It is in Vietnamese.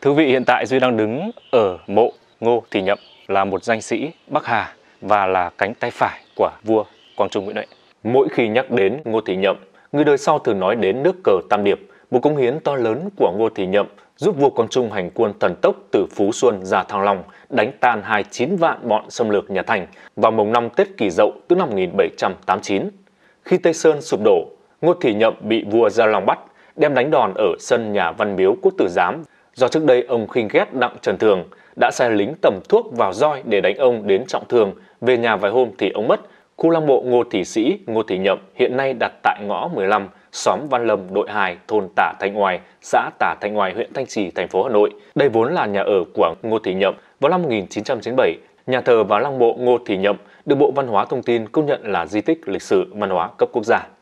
Thưa vị, hiện tại Duy đang đứng ở mộ Ngô Thị Nhậm là một danh sĩ Bắc Hà và là cánh tay phải của vua Quang Trung Nguyễn Huệ. Mỗi khi nhắc đến Ngô Thị Nhậm, người đời sau thường nói đến nước cờ Tam Điệp, một cống hiến to lớn của Ngô Thị Nhậm giúp vua Quang Trung hành quân thần tốc từ Phú Xuân ra Thăng Long, đánh tan 29 vạn bọn xâm lược nhà Thành vào mùng năm Tết Kỷ Dậu tức năm 1789. Khi Tây Sơn sụp đổ, Ngô Thị Nhậm bị vua gia Long bắt, đem đánh đòn ở sân nhà Văn Miếu Quốc Tử Giám do trước đây ông khinh ghét Đặng Trần Thường, đã sai lính tầm thuốc vào roi để đánh ông đến trọng thương, về nhà vài hôm thì ông mất. Khu lăng mộ Ngô Thị Sĩ, Ngô Thị Nhậm hiện nay đặt tại ngõ 15, xóm Văn Lâm, đội 2, thôn Tả Thanh Oai, xã Tả Thanh Oai, huyện Thanh Trì, thành phố Hà Nội. Đây vốn là nhà ở của Ngô Thị Nhậm vào năm 1997. Nhà thờ và lăng mộ Ngô Thị Nhậm được Bộ Văn hóa Thông tin công nhận là di tích lịch sử văn hóa cấp quốc gia.